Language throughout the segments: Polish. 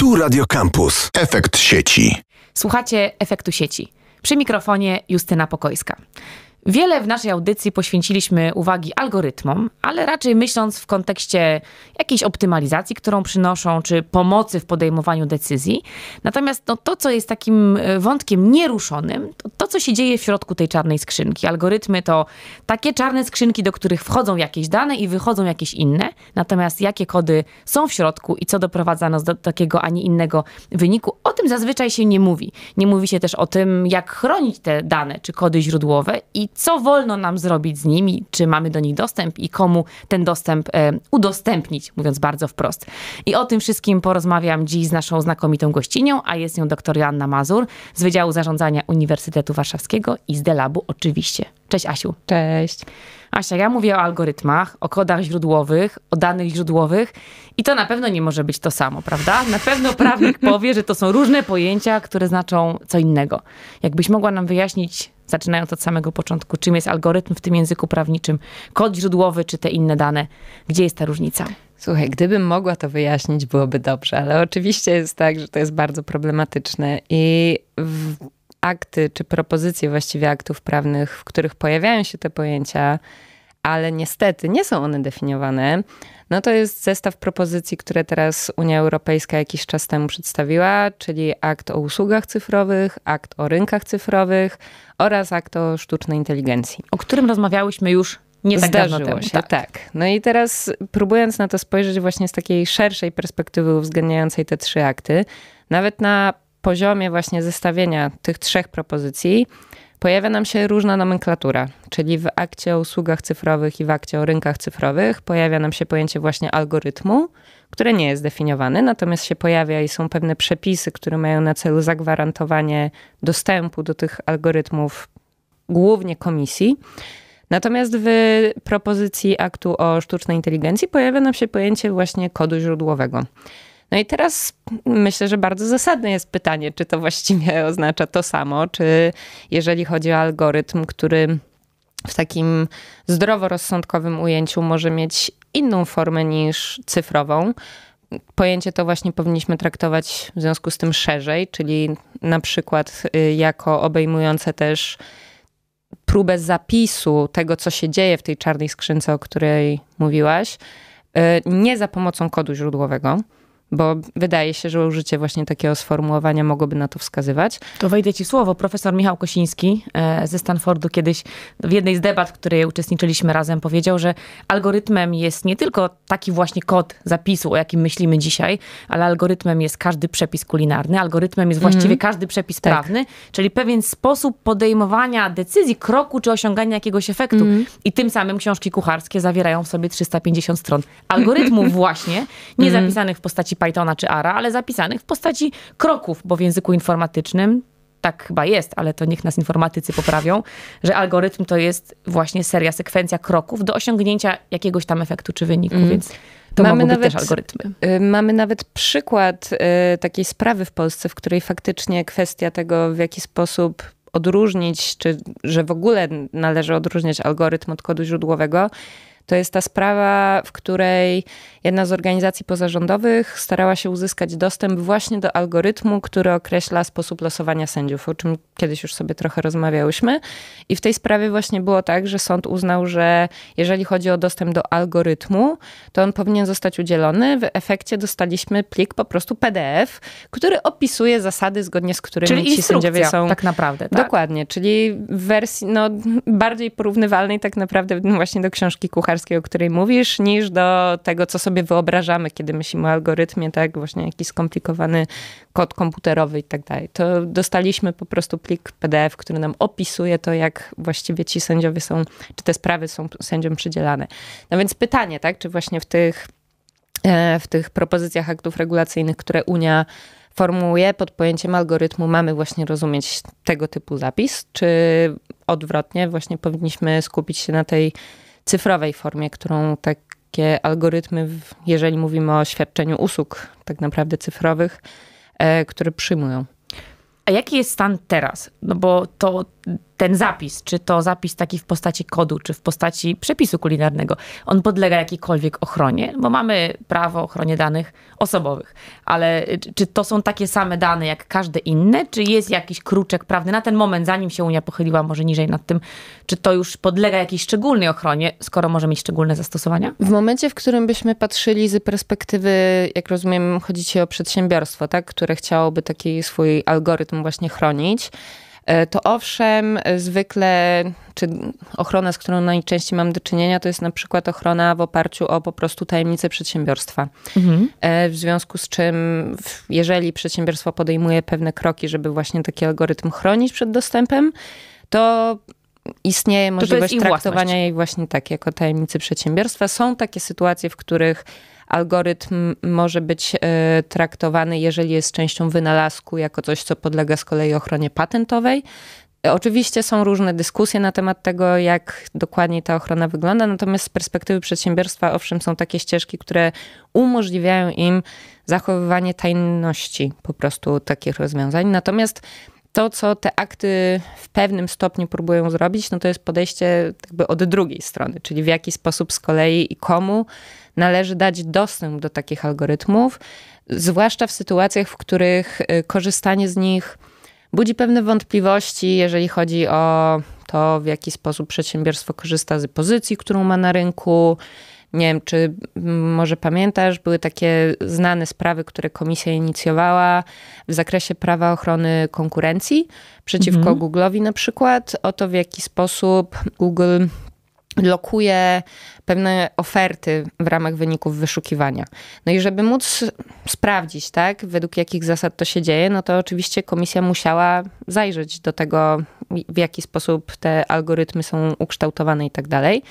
Tu Radio Campus. Efekt sieci. Słuchacie efektu sieci. Przy mikrofonie Justyna Pokojska. Wiele w naszej audycji poświęciliśmy uwagi algorytmom, ale raczej myśląc w kontekście jakiejś optymalizacji, którą przynoszą, czy pomocy w podejmowaniu decyzji. Natomiast no, to, co jest takim e, wątkiem nieruszonym, to, to co się dzieje w środku tej czarnej skrzynki. Algorytmy to takie czarne skrzynki, do których wchodzą jakieś dane i wychodzą jakieś inne, natomiast jakie kody są w środku i co doprowadza nas do takiego, a nie innego wyniku, o tym zazwyczaj się nie mówi. Nie mówi się też o tym, jak chronić te dane czy kody źródłowe i co wolno nam zrobić z nimi, czy mamy do nich dostęp i komu ten dostęp e, udostępnić, mówiąc bardzo wprost. I o tym wszystkim porozmawiam dziś z naszą znakomitą gościnią, a jest nią dr Joanna Mazur z Wydziału Zarządzania Uniwersytetu Warszawskiego i z Delabu oczywiście. Cześć Asiu. Cześć. Asia, ja mówię o algorytmach, o kodach źródłowych, o danych źródłowych i to na pewno nie może być to samo, prawda? Na pewno prawnik powie, że to są różne pojęcia, które znaczą co innego. Jakbyś mogła nam wyjaśnić, zaczynając od samego początku, czym jest algorytm w tym języku prawniczym, kod źródłowy czy te inne dane. Gdzie jest ta różnica? Słuchaj, gdybym mogła to wyjaśnić, byłoby dobrze, ale oczywiście jest tak, że to jest bardzo problematyczne i akty czy propozycje właściwie aktów prawnych, w których pojawiają się te pojęcia, ale niestety nie są one definiowane. No to jest zestaw propozycji, które teraz Unia Europejska jakiś czas temu przedstawiła, czyli akt o usługach cyfrowych, akt o rynkach cyfrowych oraz akt o sztucznej inteligencji. O którym rozmawiałyśmy już nie tak Zdarzyło dawno temu. Się, tak. tak. No i teraz próbując na to spojrzeć właśnie z takiej szerszej perspektywy uwzględniającej te trzy akty, nawet na poziomie właśnie zestawienia tych trzech propozycji, pojawia nam się różna nomenklatura, czyli w akcie o usługach cyfrowych i w akcie o rynkach cyfrowych pojawia nam się pojęcie właśnie algorytmu, które nie jest definiowane, natomiast się pojawia i są pewne przepisy, które mają na celu zagwarantowanie dostępu do tych algorytmów głównie komisji. Natomiast w propozycji aktu o sztucznej inteligencji pojawia nam się pojęcie właśnie kodu źródłowego. No i teraz myślę, że bardzo zasadne jest pytanie, czy to właściwie oznacza to samo, czy jeżeli chodzi o algorytm, który w takim zdroworozsądkowym ujęciu może mieć inną formę niż cyfrową. Pojęcie to właśnie powinniśmy traktować w związku z tym szerzej, czyli na przykład y, jako obejmujące też próbę zapisu tego, co się dzieje w tej czarnej skrzynce, o której mówiłaś, y, nie za pomocą kodu źródłowego, bo wydaje się, że użycie właśnie takiego sformułowania mogłoby na to wskazywać. To wejdę ci słowo. Profesor Michał Kosiński e, ze Stanfordu kiedyś w jednej z debat, w której uczestniczyliśmy razem, powiedział, że algorytmem jest nie tylko taki właśnie kod zapisu, o jakim myślimy dzisiaj, ale algorytmem jest każdy przepis kulinarny, algorytmem jest mhm. właściwie mm. każdy przepis tak. prawny, czyli pewien sposób podejmowania decyzji, kroku czy osiągania jakiegoś efektu. Mm. I tym samym książki kucharskie zawierają w sobie 350 stron algorytmów właśnie, nie zapisanych w postaci Pythona czy Ara, ale zapisanych w postaci kroków, bo w języku informatycznym tak chyba jest, ale to niech nas informatycy poprawią, że algorytm to jest właśnie seria, sekwencja kroków do osiągnięcia jakiegoś tam efektu czy wyniku, mm. więc to mamy nawet, też algorytmy. Y, mamy nawet przykład y, takiej sprawy w Polsce, w której faktycznie kwestia tego, w jaki sposób odróżnić, czy że w ogóle należy odróżniać algorytm od kodu źródłowego, to jest ta sprawa, w której jedna z organizacji pozarządowych starała się uzyskać dostęp właśnie do algorytmu, który określa sposób losowania sędziów, o czym kiedyś już sobie trochę rozmawiałyśmy. I w tej sprawie właśnie było tak, że sąd uznał, że jeżeli chodzi o dostęp do algorytmu, to on powinien zostać udzielony. W efekcie dostaliśmy plik po prostu PDF, który opisuje zasady, zgodnie z którymi czyli ci sędziowie są. Tak naprawdę. Tak? Dokładnie, czyli w wersji no, bardziej porównywalnej tak naprawdę no, właśnie do książki kucharskiej, o której mówisz, niż do tego, co sobie wyobrażamy, kiedy myślimy o algorytmie, tak, właśnie jakiś skomplikowany kod komputerowy i tak dalej. To dostaliśmy po prostu plik PDF, który nam opisuje to, jak właściwie ci sędziowie są, czy te sprawy są sędziom przydzielane. No więc pytanie, tak, czy właśnie w tych, e, w tych propozycjach aktów regulacyjnych, które Unia formułuje pod pojęciem algorytmu, mamy właśnie rozumieć tego typu zapis, czy odwrotnie, właśnie powinniśmy skupić się na tej cyfrowej formie, którą tak takie algorytmy, jeżeli mówimy o świadczeniu usług tak naprawdę cyfrowych, E, które przyjmują. A jaki jest stan teraz? No bo to ten zapis, czy to zapis taki w postaci kodu, czy w postaci przepisu kulinarnego, on podlega jakiejkolwiek ochronie, bo mamy prawo o ochronie danych osobowych, ale y, czy to są takie same dane jak każde inne, czy jest jakiś kruczek prawny na ten moment, zanim się Unia pochyliła może niżej nad tym, czy to już podlega jakiejś szczególnej ochronie, skoro może mieć szczególne zastosowania? W momencie, w którym byśmy patrzyli z perspektywy, jak rozumiem, chodzi ci o przedsiębiorstwo, tak, które chciałoby taki swój algorytm właśnie chronić, E, to owszem, e, zwykle, czy ochrona, z którą najczęściej mam do czynienia, to jest na przykład ochrona w oparciu o po prostu tajemnicę przedsiębiorstwa. Mhm. E, w związku z czym, jeżeli przedsiębiorstwo podejmuje pewne kroki, żeby właśnie taki algorytm chronić przed dostępem, to istnieje możliwość to to traktowania jej właśnie tak jako tajemnicy przedsiębiorstwa. Są takie sytuacje, w których algorytm może być e, traktowany, jeżeli jest częścią wynalazku, jako coś, co podlega z kolei ochronie patentowej. E, oczywiście są różne dyskusje na temat tego, jak dokładnie ta ochrona wygląda, natomiast z perspektywy przedsiębiorstwa, owszem, są takie ścieżki, które umożliwiają im zachowywanie tajności po prostu takich rozwiązań. Natomiast to, co te akty w pewnym stopniu próbują zrobić, no to jest podejście jakby od drugiej strony, czyli w jaki sposób z kolei i komu należy dać dostęp do takich algorytmów, zwłaszcza w sytuacjach, w których y, korzystanie z nich budzi pewne wątpliwości, jeżeli chodzi o to, w jaki sposób przedsiębiorstwo korzysta z pozycji, którą ma na rynku. Nie wiem, czy może pamiętasz, były takie znane sprawy, które komisja inicjowała w zakresie prawa ochrony konkurencji przeciwko mhm. Google'owi na przykład, o to w jaki sposób Google lokuje pewne oferty w ramach wyników wyszukiwania. No i żeby móc sprawdzić, tak, według jakich zasad to się dzieje, no to oczywiście komisja musiała zajrzeć do tego, w jaki sposób te algorytmy są ukształtowane i tak dalej.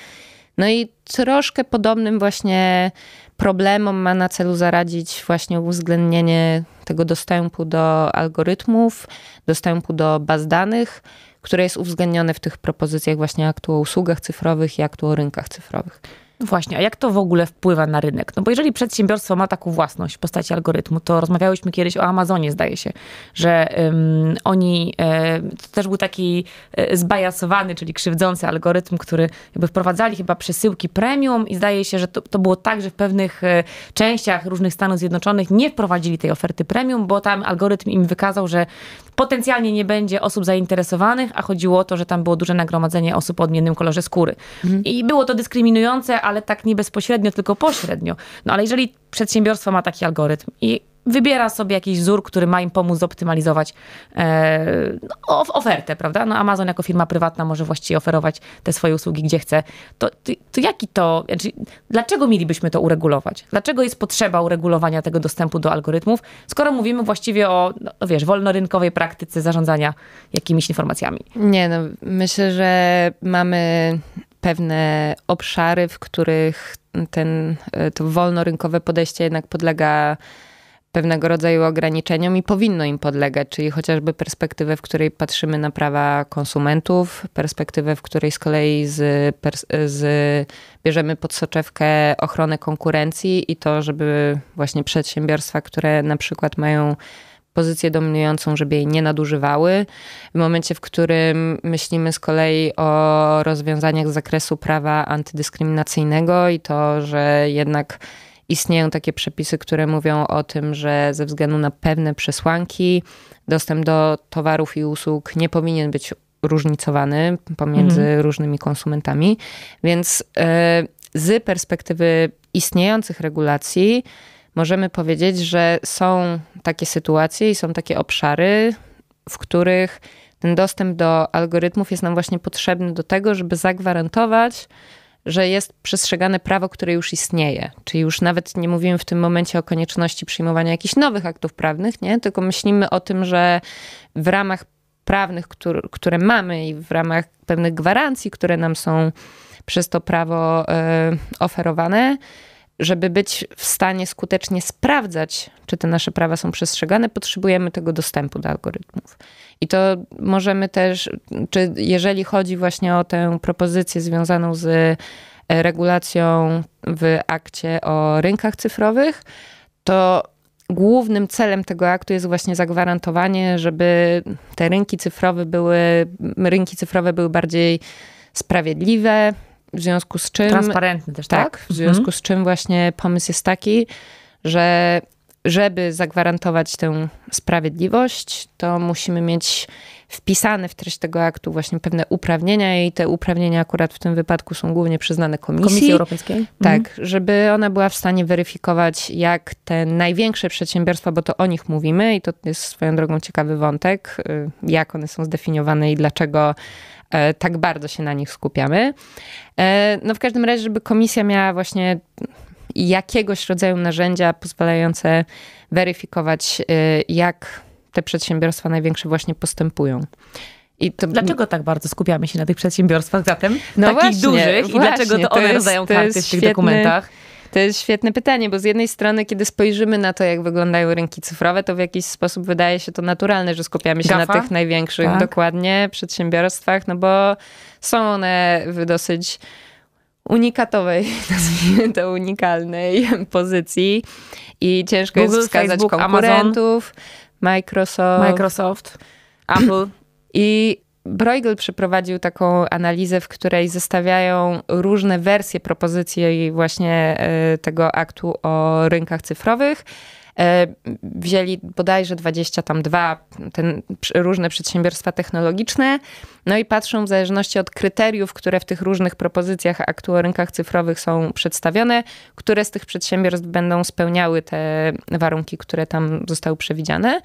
No i troszkę podobnym właśnie problemom ma na celu zaradzić właśnie uwzględnienie tego dostępu do algorytmów, dostępu do baz danych, które jest uwzględnione w tych propozycjach właśnie aktu o usługach cyfrowych i aktu o rynkach cyfrowych właśnie, a jak to w ogóle wpływa na rynek? No bo jeżeli przedsiębiorstwo ma taką własność w postaci algorytmu, to rozmawiałyśmy kiedyś o Amazonie, zdaje się, że um, oni, e, to też był taki e, zbajasowany, czyli krzywdzący algorytm, który jakby wprowadzali chyba przesyłki premium i zdaje się, że to, to było tak, że w pewnych e, częściach różnych Stanów Zjednoczonych nie wprowadzili tej oferty premium, bo tam algorytm im wykazał, że potencjalnie nie będzie osób zainteresowanych, a chodziło o to, że tam było duże nagromadzenie osób o odmiennym kolorze skóry. Mhm. I było to dyskryminujące, ale tak nie bezpośrednio, tylko pośrednio. No ale jeżeli przedsiębiorstwo ma taki algorytm i wybiera sobie jakiś wzór, który ma im pomóc zoptymalizować e, no, ofertę, prawda? No Amazon jako firma prywatna może właściwie oferować te swoje usługi gdzie chce. To, to, to jaki to, znaczy, dlaczego mielibyśmy to uregulować? Dlaczego jest potrzeba uregulowania tego dostępu do algorytmów, skoro mówimy właściwie o, no, no wiesz, wolnorynkowej praktyce zarządzania jakimiś informacjami? Nie, no myślę, że mamy pewne obszary, w których ten, e, to wolnorynkowe podejście jednak podlega pewnego rodzaju ograniczeniom i powinno im podlegać, czyli chociażby perspektywę, w której patrzymy na prawa konsumentów, perspektywę, w której z kolei z, z, bierzemy pod soczewkę ochronę konkurencji i to, żeby właśnie przedsiębiorstwa, które na przykład mają pozycję dominującą, żeby jej nie nadużywały. W momencie, w którym myślimy z kolei o rozwiązaniach z zakresu prawa antydyskryminacyjnego i to, że jednak istnieją takie przepisy, które mówią o tym, że ze względu na pewne przesłanki dostęp do towarów i usług nie powinien być różnicowany pomiędzy mhm. różnymi konsumentami. Więc e, z perspektywy istniejących regulacji możemy powiedzieć, że są takie sytuacje i są takie obszary, w których ten dostęp do algorytmów jest nam właśnie potrzebny do tego, żeby zagwarantować, że jest przestrzegane prawo, które już istnieje. Czyli już nawet nie mówimy w tym momencie o konieczności przyjmowania jakichś nowych aktów prawnych, nie? tylko myślimy o tym, że w ramach prawnych, które, które mamy i w ramach pewnych gwarancji, które nam są przez to prawo y, oferowane, żeby być w stanie skutecznie sprawdzać, czy te nasze prawa są przestrzegane, potrzebujemy tego dostępu do algorytmów. I to możemy też, czy jeżeli chodzi właśnie o tę propozycję związaną z e, regulacją w akcie o rynkach cyfrowych, to głównym celem tego aktu jest właśnie zagwarantowanie, żeby te rynki cyfrowe były, rynki cyfrowe były bardziej sprawiedliwe, w związku z czym. Transparentny też, tak? tak? W związku mhm. z czym właśnie pomysł jest taki, że żeby zagwarantować tę sprawiedliwość, to musimy mieć wpisane w treść tego aktu właśnie pewne uprawnienia i te uprawnienia akurat w tym wypadku są głównie przyznane komisji. Komisji Europejskiej. Tak, mhm. żeby ona była w stanie weryfikować, jak te największe przedsiębiorstwa, bo to o nich mówimy i to jest swoją drogą ciekawy wątek, y, jak one są zdefiniowane i dlaczego E, tak bardzo się na nich skupiamy. E, no w każdym razie, żeby komisja miała właśnie jakiegoś rodzaju narzędzia pozwalające weryfikować, e, jak te przedsiębiorstwa największe właśnie postępują. To... Dlaczego tak bardzo skupiamy się na tych przedsiębiorstwach zatem? No takich właśnie, dużych i właśnie, dlaczego to one jest, rodzają karty w tych świetny, dokumentach? To jest świetne pytanie, bo z jednej strony, kiedy spojrzymy na to, jak wyglądają rynki cyfrowe, to w jakiś sposób wydaje się to naturalne, że skupiamy się Gafa? na tych największych tak. dokładnie przedsiębiorstwach, no bo są one w dosyć unikatowej, nazwijmy to unikalnej pozycji i ciężko Google, jest wskazać Facebook, konkurentów, Amazon, Microsoft, Microsoft, Apple. I Bruegel przeprowadził taką analizę, w której zestawiają różne wersje propozycji właśnie e, tego aktu o rynkach cyfrowych. E, wzięli bodajże 22 tam dwa ten, różne przedsiębiorstwa technologiczne, no i patrzą w zależności od kryteriów, które w tych różnych propozycjach aktu o rynkach cyfrowych są przedstawione, które z tych przedsiębiorstw będą spełniały te warunki, które tam zostały przewidziane.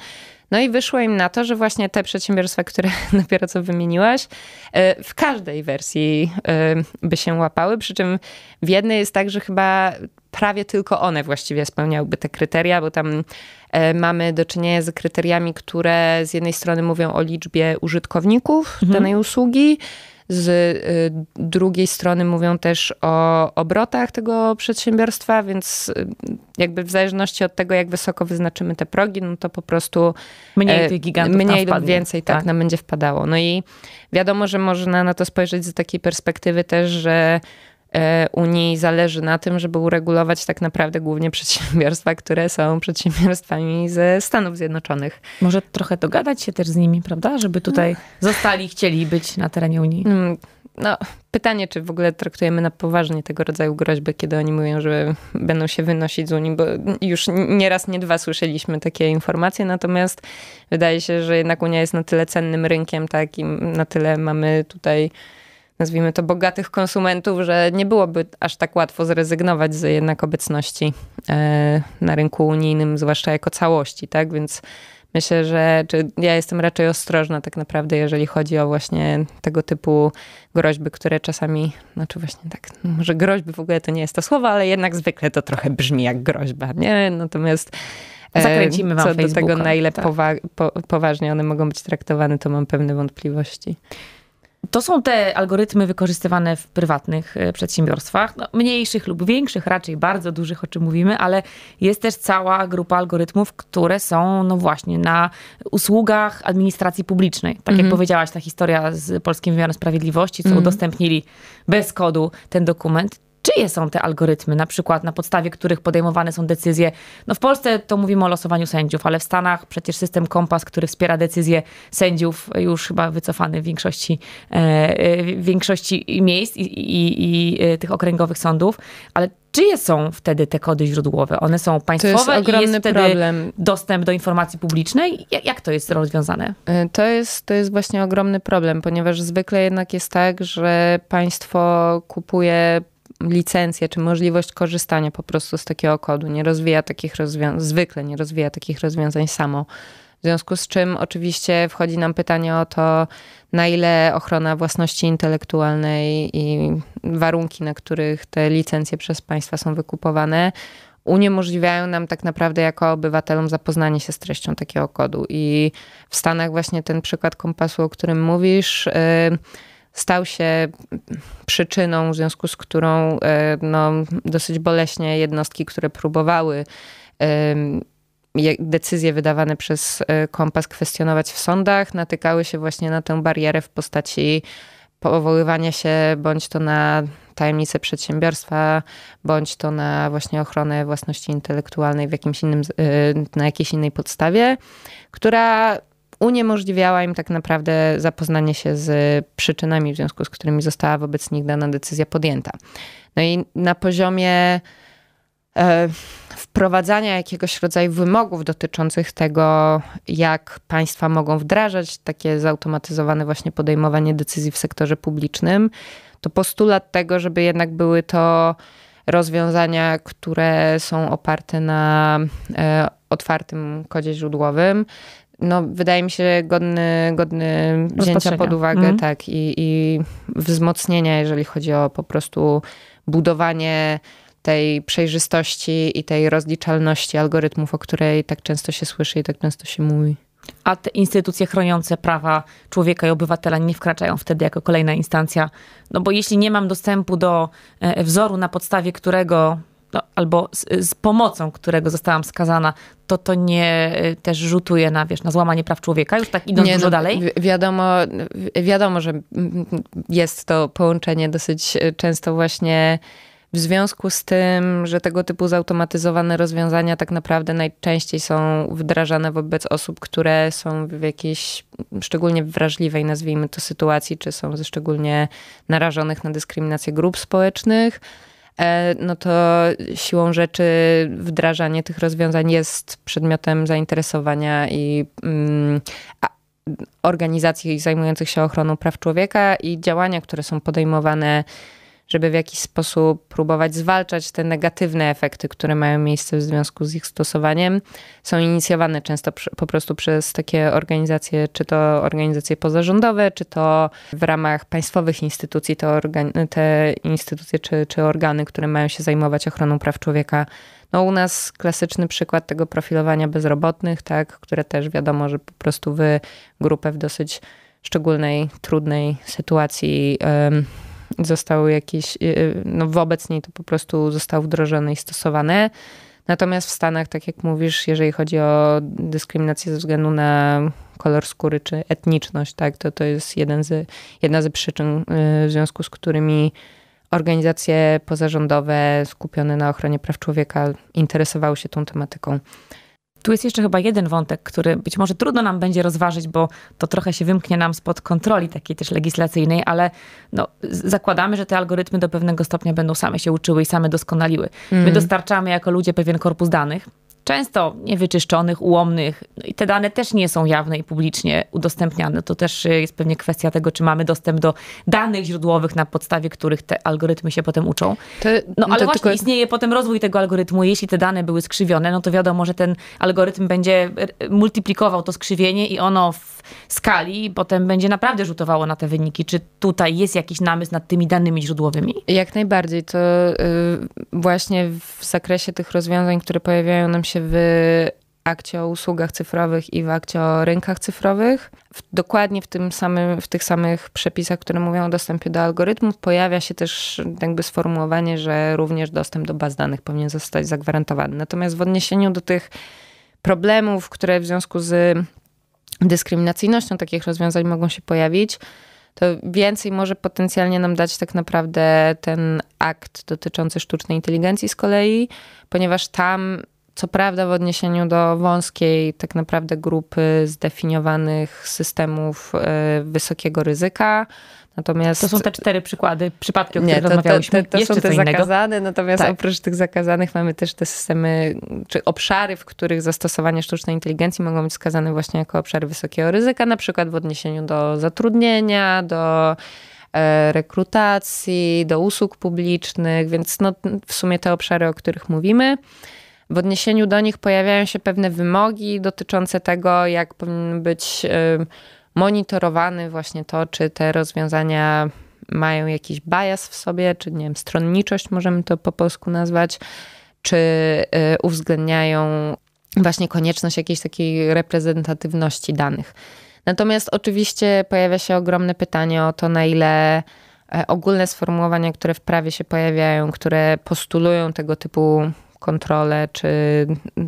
No i wyszło im na to, że właśnie te przedsiębiorstwa, które dopiero co wymieniłaś, e, w każdej wersji e, by się łapały. Przy czym w jednej jest tak, że chyba prawie tylko one właściwie spełniałyby te kryteria, bo tam e, mamy do czynienia z kryteriami, które z jednej strony mówią o liczbie użytkowników mhm. danej usługi, z y, drugiej strony mówią też o obrotach tego przedsiębiorstwa, więc y, jakby w zależności od tego, jak wysoko wyznaczymy te progi, no to po prostu mniej y, tych gigantów mniej lub więcej tak, tak nam będzie wpadało. No i wiadomo, że można na to spojrzeć z takiej perspektywy też, że E, Unii zależy na tym, żeby uregulować tak naprawdę głównie przedsiębiorstwa, które są przedsiębiorstwami ze Stanów Zjednoczonych. Może trochę dogadać się też z nimi, prawda? Żeby tutaj mm. zostali, chcieli być na terenie Unii. Mm, no, pytanie, czy w ogóle traktujemy na poważnie tego rodzaju groźby, kiedy oni mówią, że będą się wynosić z Unii, bo już nieraz, nie dwa słyszeliśmy takie informacje, natomiast wydaje się, że jednak Unia jest na tyle cennym rynkiem, tak, i na tyle mamy tutaj nazwijmy to, bogatych konsumentów, że nie byłoby aż tak łatwo zrezygnować z jednak obecności e, na rynku unijnym, zwłaszcza jako całości, tak? Więc myślę, że ja jestem raczej ostrożna tak naprawdę, jeżeli chodzi o właśnie tego typu groźby, które czasami, znaczy właśnie tak, no może groźby w ogóle to nie jest to słowo, ale jednak zwykle to trochę brzmi jak groźba, nie? Natomiast e, Zakręcimy wam Co Facebooka. do tego, na ile tak. powa po, poważnie one mogą być traktowane, to mam pewne wątpliwości. To są te algorytmy wykorzystywane w prywatnych e, przedsiębiorstwach, no, mniejszych lub większych, raczej bardzo dużych, o czym mówimy, ale jest też cała grupa algorytmów, które są, no właśnie, na usługach administracji publicznej. Tak jak mhm. powiedziałaś, ta historia z Polskim Wymiarem Sprawiedliwości, co mhm. udostępnili bez kodu ten dokument, czyje są te algorytmy, na przykład na podstawie których podejmowane są decyzje. No w Polsce to mówimy o losowaniu sędziów, ale w Stanach przecież system Kompas, który wspiera decyzje sędziów, już chyba wycofany w większości, e, w większości miejsc i, i, i e, tych okręgowych sądów, ale czyje są wtedy te kody źródłowe? One są państwowe to jest ogromny i jest wtedy problem. dostęp do informacji publicznej? Jak, to jest rozwiązane? E, to jest, to jest właśnie ogromny problem, ponieważ zwykle jednak jest tak, że państwo kupuje licencję czy możliwość korzystania po prostu z takiego kodu. Nie rozwija takich rozwiązań, zwykle nie rozwija takich rozwiązań samo. W związku z czym oczywiście wchodzi nam pytanie o to, na ile ochrona własności intelektualnej i warunki, na których te licencje przez państwa są wykupowane, uniemożliwiają nam tak naprawdę jako obywatelom zapoznanie się z treścią takiego kodu. I w Stanach właśnie ten przykład kompasu, o którym mówisz. Yy, stał się przyczyną, w związku z którą e, no, dosyć boleśnie jednostki, które próbowały decyzje wydawane przez e, Kompas kwestionować w sądach, natykały się właśnie na tę barierę w postaci powoływania się bądź to na tajemnicę przedsiębiorstwa, bądź to na właśnie ochronę własności intelektualnej w jakimś innym, e, na jakiejś innej podstawie, która uniemożliwiała im tak naprawdę zapoznanie się z przyczynami, w związku z którymi została wobec nich dana decyzja podjęta. No i na poziomie e, wprowadzania jakiegoś rodzaju wymogów dotyczących tego, jak państwa mogą wdrażać takie zautomatyzowane właśnie podejmowanie decyzji w sektorze publicznym, to postulat tego, żeby jednak były to rozwiązania, które są oparte na e, otwartym kodzie źródłowym, no, wydaje mi się godny, godny wzięcia pod uwagę, mhm. tak, i, i wzmocnienia, jeżeli chodzi o po prostu budowanie tej przejrzystości i tej rozliczalności algorytmów, o której tak często się słyszy i tak często się mówi. A te instytucje chroniące prawa człowieka i obywatela nie wkraczają wtedy jako kolejna instancja? No bo jeśli nie mam dostępu do e, wzoru, na podstawie którego no, albo z, z, pomocą, którego zostałam skazana, to to nie y, też rzutuje na, wiesz, na złamanie praw człowieka, już tak idąc nie, dużo no, dalej? Wi wiadomo, wi wiadomo, że mm, mm, jest to połączenie dosyć y, często właśnie w związku z tym, że tego typu zautomatyzowane rozwiązania tak naprawdę najczęściej są wdrażane wobec osób, które są w jakiejś szczególnie wrażliwej, nazwijmy to, sytuacji, czy są ze szczególnie narażonych na dyskryminację grup społecznych E, no to siłą rzeczy wdrażanie tych rozwiązań jest przedmiotem zainteresowania i mm, organizacji zajmujących się ochroną praw człowieka i działania, które są podejmowane żeby w jakiś sposób próbować zwalczać te negatywne efekty, które mają miejsce w związku z ich stosowaniem, są inicjowane często po prostu przez takie organizacje, czy to organizacje pozarządowe, czy to w ramach państwowych instytucji, te, te instytucje czy, czy organy, które mają się zajmować ochroną praw człowieka. No u nas klasyczny przykład tego profilowania bezrobotnych, tak, które też wiadomo, że po prostu wy grupę w dosyć szczególnej, trudnej sytuacji. Yy, zostały jakieś, y, y, no wobec niej to po prostu zostało wdrożone i stosowane. Natomiast w Stanach, tak jak mówisz, jeżeli chodzi o dyskryminację ze względu na kolor skóry czy etniczność, tak, to to jest jeden z, jedna ze przyczyn, y, w związku z którymi organizacje pozarządowe skupione na ochronie praw człowieka interesowały się tą tematyką. Tu jest jeszcze chyba jeden wątek, który być może trudno nam będzie rozważyć, bo to trochę się wymknie nam spod kontroli takiej też legislacyjnej, ale no, zakładamy, że te algorytmy do pewnego stopnia będą same się uczyły i same doskonaliły. Mm. My mhm. dostarczamy jako ludzie pewien korpus danych, często niewyczyszczonych, ułomnych. No I te dane też nie są jawne i publicznie udostępniane. To też e, jest pewnie kwestia tego, czy mamy dostęp do danych źródłowych, na podstawie których te algorytmy się potem uczą. To, no ale to właśnie tylko... istnieje potem rozwój tego algorytmu. Jeśli te dane były skrzywione, no to wiadomo, że ten algorytm będzie e, multiplikował to skrzywienie i ono w skali potem będzie naprawdę rzutowało na te wyniki. Czy tutaj jest jakiś namysł nad tymi danymi źródłowymi? Jak najbardziej. To yy, właśnie w zakresie tych rozwiązań, które pojawiają nam się się w akcie o usługach cyfrowych i w akcie o rynkach cyfrowych. W, dokładnie w, tym samym, w tych samych przepisach, które mówią o dostępie do algorytmów, pojawia się też jakby sformułowanie, że również dostęp do baz danych powinien zostać zagwarantowany. Natomiast w odniesieniu do tych problemów, które w związku z dyskryminacyjnością takich rozwiązań mogą się pojawić, to więcej może potencjalnie nam dać tak naprawdę ten akt dotyczący sztucznej inteligencji z kolei, ponieważ tam co prawda, w odniesieniu do wąskiej, tak naprawdę grupy zdefiniowanych systemów e, wysokiego ryzyka, Natomiast... To są te cztery przykłady, przypadki, o których nie, to, To, to, to są te zakazane, natomiast tak. oprócz tych zakazanych mamy też te systemy, czy obszary, w których zastosowanie sztucznej inteligencji mogą być skazane właśnie jako obszary wysokiego ryzyka, na przykład w odniesieniu do zatrudnienia, do e, rekrutacji, do usług publicznych, więc no, w sumie te obszary, o których mówimy. W odniesieniu do nich pojawiają się pewne wymogi dotyczące tego, jak powinien być monitorowany właśnie to, czy te rozwiązania mają jakiś bias w sobie, czy nie wiem, stronniczość możemy to po polsku nazwać, czy y, uwzględniają właśnie konieczność jakiejś takiej reprezentatywności danych. Natomiast oczywiście pojawia się ogromne pytanie o to, na ile e, ogólne sformułowania, które w prawie się pojawiają, które postulują tego typu kontrolę, czy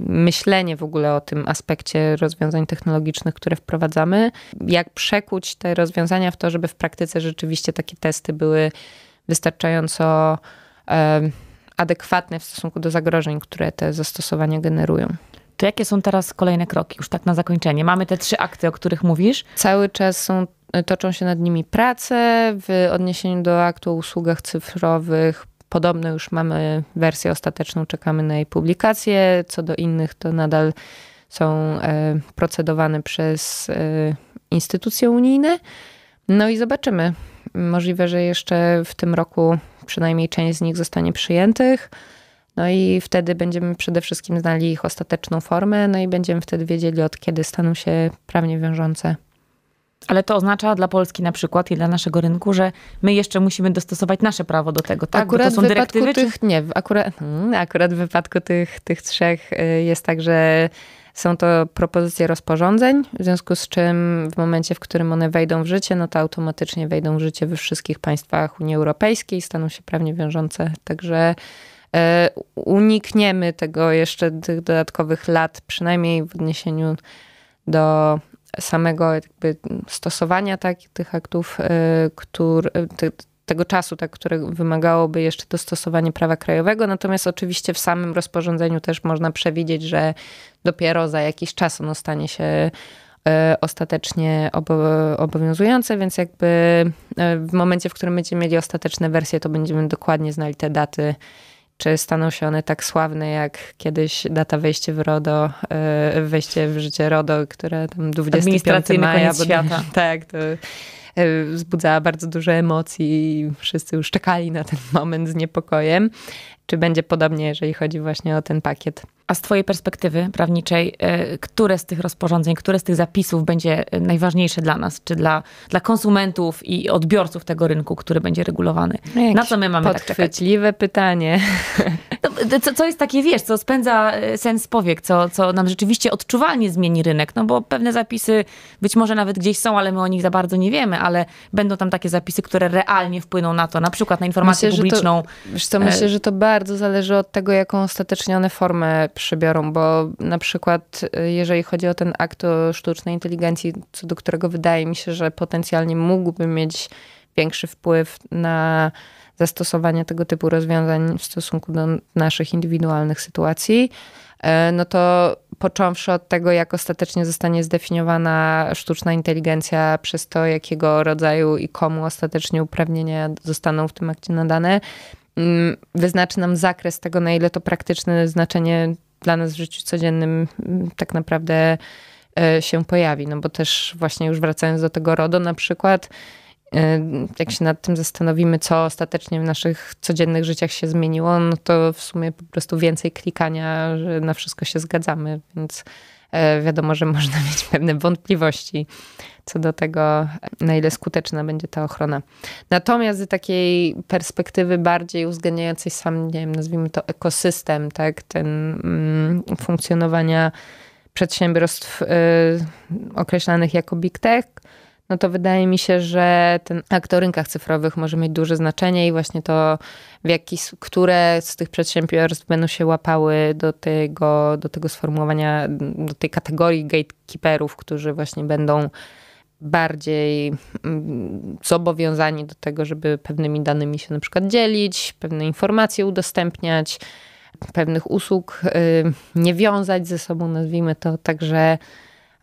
myślenie w ogóle o tym aspekcie rozwiązań technologicznych, które wprowadzamy, jak przekuć te rozwiązania w to, żeby w praktyce rzeczywiście takie testy były wystarczająco adekwatne w stosunku do zagrożeń, które te zastosowania generują. To jakie są teraz kolejne kroki, już tak na zakończenie? Mamy te trzy akty, o których mówisz. Cały czas są, toczą się nad nimi prace. W odniesieniu do aktu o usługach cyfrowych podobne już mamy wersję ostateczną, czekamy na jej publikację. Co do innych, to nadal są e, procedowane przez e, instytucje unijne. No i zobaczymy. Możliwe, że jeszcze w tym roku przynajmniej część z nich zostanie przyjętych. No i wtedy będziemy przede wszystkim znali ich ostateczną formę, no i będziemy wtedy wiedzieli, od kiedy staną się prawnie wiążące. Ale to oznacza dla Polski na przykład i dla naszego rynku, że my jeszcze musimy dostosować nasze prawo do tego, tak? Akurat to są dyrektywy? Tych, czy... Nie, akurat, hmm, akurat w wypadku tych, tych trzech y, jest tak, że są to propozycje rozporządzeń, w związku z czym w momencie, w którym one wejdą w życie, no to automatycznie wejdą w życie we wszystkich państwach Unii Europejskiej, staną się prawnie wiążące, także e, unikniemy tego jeszcze tych dodatkowych lat, przynajmniej w odniesieniu do samego jakby stosowania tak, tych aktów, e, który, e, tego czasu, tak, które wymagałoby jeszcze dostosowanie prawa krajowego. Natomiast oczywiście w samym rozporządzeniu też można przewidzieć, że dopiero za jakiś czas ono stanie się e, ostatecznie obowiązujące, więc jakby w momencie, w którym będziemy mieli ostateczne wersje, to będziemy dokładnie znali te daty czy staną się one tak sławne jak kiedyś data wejścia w RODO, e, wejście w życie RODO, które tam 25 maja. Koniec świata. tak, to E, wzbudzała bardzo dużo emocji i wszyscy już czekali na ten moment z niepokojem. Czy będzie podobnie, jeżeli chodzi właśnie o ten pakiet? A z Twojej perspektywy prawniczej, e, które z tych rozporządzeń, które z tych zapisów będzie e, najważniejsze dla nas, czy dla, dla konsumentów i odbiorców tego rynku, który będzie regulowany? No Na co my mamy tak czekać? Podchwytliwe pytanie. To, no, co, co jest takie, wiesz, co spędza sens powiek, co, co nam rzeczywiście odczuwalnie zmieni rynek, no bo pewne zapisy być może nawet gdzieś są, ale my o nich za bardzo nie wiemy, ale będą tam takie zapisy, które realnie wpłyną na to, na przykład na informację myślę, publiczną. Że to, wiesz co, myślę, e, że to bardzo zależy od tego, jaką ostatecznie one formę przybiorą, bo na przykład y, jeżeli chodzi o ten akt o sztucznej inteligencji, co do którego wydaje mi się, że potencjalnie mógłby mieć większy wpływ na zastosowanie tego typu rozwiązań w stosunku do naszych indywidualnych sytuacji, e, no to począwszy od tego, jak ostatecznie zostanie zdefiniowana sztuczna inteligencja, przez to, jakiego rodzaju i komu ostatecznie uprawnienia zostaną w tym akcie nadane, mm, wyznaczy nam zakres tego, na ile to praktyczne znaczenie dla nas w życiu codziennym mm, tak naprawdę e, się pojawi. No bo też właśnie już wracając do tego RODO na przykład, E, jak się nad tym zastanowimy, co ostatecznie w naszych codziennych życiach się zmieniło, no to w sumie po prostu więcej klikania, że na wszystko się zgadzamy, więc e, wiadomo, że można mieć pewne wątpliwości co do tego, na ile skuteczna będzie ta ochrona. Natomiast z takiej perspektywy bardziej uwzględniającej sam, nie wiem, nazwijmy to ekosystem, tak, ten mm, funkcjonowania przedsiębiorstw y, określanych jako big tech, no to wydaje mi się, że ten akt o rynkach cyfrowych może mieć duże znaczenie i właśnie to, w jaki, które z tych przedsiębiorstw będą się łapały do tego, do tego sformułowania, do tej kategorii gatekeeperów, którzy właśnie będą bardziej mm, zobowiązani do tego, żeby pewnymi danymi się na przykład dzielić, pewne informacje udostępniać, pewnych usług y, nie wiązać ze sobą, nazwijmy to, także...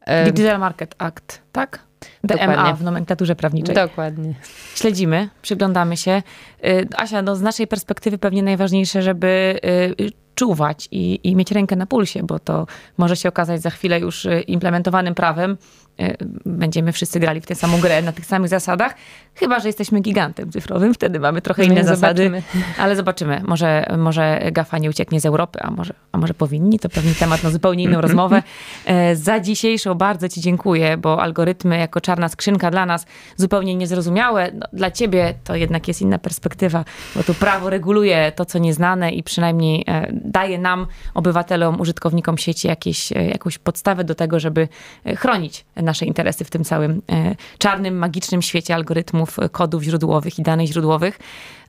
Y, Digital Market Act, tak? Dokładnie. DMA w nomenklaturze prawniczej. Dokładnie. Śledzimy, przyglądamy się. Y, Asia, no z naszej perspektywy pewnie najważniejsze, żeby y, czuwać i, i mieć rękę na pulsie, bo to może się okazać za chwilę już y, implementowanym prawem, E, będziemy wszyscy grali w tę samą grę na tych samych zasadach, chyba że jesteśmy gigantem cyfrowym, wtedy mamy trochę no inne zasady, zobaczymy. ale zobaczymy. Może, może gafa nie ucieknie z Europy, a może, a może powinni, to pewnie temat na zupełnie inną rozmowę. E, za dzisiejszą bardzo Ci dziękuję, bo algorytmy jako czarna skrzynka dla nas zupełnie niezrozumiałe. No, dla Ciebie to jednak jest inna perspektywa, bo tu prawo reguluje to, co nieznane i przynajmniej e, daje nam, obywatelom, użytkownikom sieci jakieś, jakąś podstawę do tego, żeby chronić nasze interesy w tym całym e, czarnym, magicznym świecie algorytmów, e, kodów źródłowych i danych źródłowych.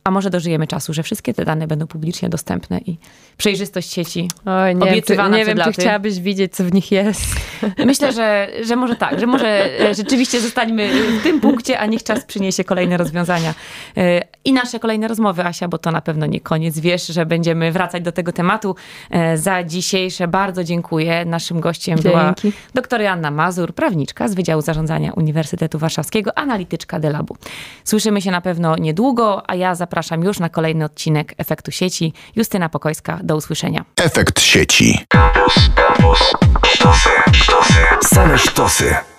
A może dożyjemy czasu, że wszystkie te dane będą publicznie dostępne i przejrzystość sieci Oj, nie obiecywana wiem, nie wiem, czy chciałabyś widzieć, co w nich jest. Myślę, że, że może tak, że może e, rzeczywiście zostańmy e, w tym punkcie, a niech czas przyniesie kolejne rozwiązania. E, I nasze kolejne rozmowy, Asia, bo to na pewno nie koniec. Wiesz, że będziemy wracać do tego tematu. Za dzisiejsze bardzo dziękuję. Naszym gościem Dzięki. była doktor Joanna Mazur, prawniczka z Wydziału Zarządzania Uniwersytetu Warszawskiego, analityczka Delabu. Słyszymy się na pewno niedługo, a ja zapraszam zapraszam już na kolejny odcinek Efektu Sieci. Justyna Pokojska, do usłyszenia. Efekt sieci. Kapus, kapus, sztosy, sztosy, same sztosy.